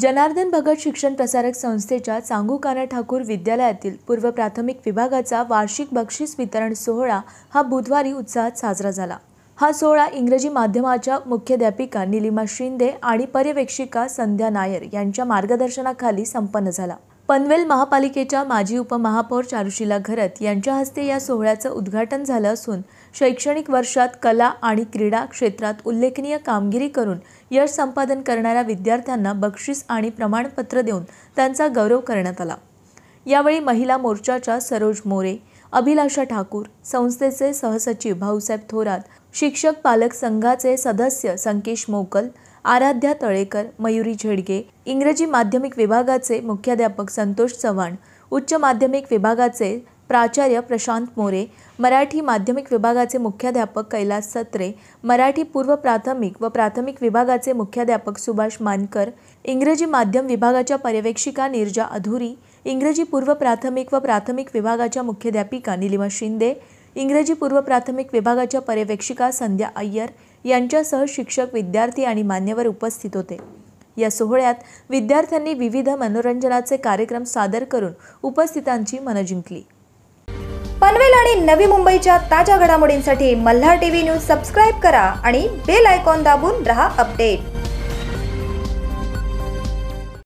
जनार्दन भगत शिक्षण प्रसारक संस्थेच्या चांगू काना ठाकूर विद्यालयातील पूर्व प्राथमिक विभागाचा वार्षिक बक्षीस वितरण सोहळा हा बुधवारी उत्साहात साजरा झाला हा सोहळा इंग्रजी माध्यमाच्या मुख्याध्यापिका निलिमा शिंदे आणि पर्यवेक्षिका संध्या नायर यांच्या मार्गदर्शनाखाली संपन्न झाला पनवेल महापालिकेच्या माजी उपमहापौर चारुशिला घरत यांच्या हस्ते या सोहळ्याचं उद्घाटन झालं असून शैक्षणिक वर्षात कला आणि क्रीडा क्षेत्रात उल्लेखनीय कामगिरी करून यश संपादन करणाऱ्या विद्यार्थ्यांना बक्षीस आणि प्रमाणपत्र देऊन त्यांचा गौरव करण्यात आला यावेळी महिला मोर्चाच्या सरोज मोरे अभिलाषा ठाकूर संस्थेचे सहसचिव भाऊसाहेब थोरात शिक्षक पालक संघाचे सदस्य संकेश मोकल आराध्या तळेकर मयुरी झेडगे इंग्रजी माध्यमिक विभागाचे मुख्याध्यापक संतोष चव्हाण उच्च माध्यमिक विभागाचे प्राचार्य प्रशांत मोरे मराठी माध्यमिक विभागाचे मुख्याध्यापक कैलास सत्रे मराठी पूर्व प्राथमिक व प्राथमिक विभागाचे मुख्याध्यापक सुभाष मानकर इंग्रजी माध्यम विभागाच्या पर्यवेक्षिका निर्जा अधुरी इंग्रजी पूर्व प्राथमिक व प्राथमिक विभागाच्या मुख्याध्यापिका निलिमा शिंदे इंग्रजी पूर्व प्राथमिक विभागाच्या पर्यवेक्षिका संध्या अय्यर यांच्यासह शिक्षक विद्यार्थी आणि मान्यवर उपस्थित होते या सोहळ्यात विद्यार्थ्यांनी विविध मनोरंजनाचे कार्यक्रम सादर करून उपस्थितांची मनं जिंकली पनवेल आणि नवी मुंबईच्या ताज्या घडामोडींसाठी मल्हार टीव्ही न्यूज सबस्क्राईब करा आणि बेल आयकॉन दाबून रहा अपडेट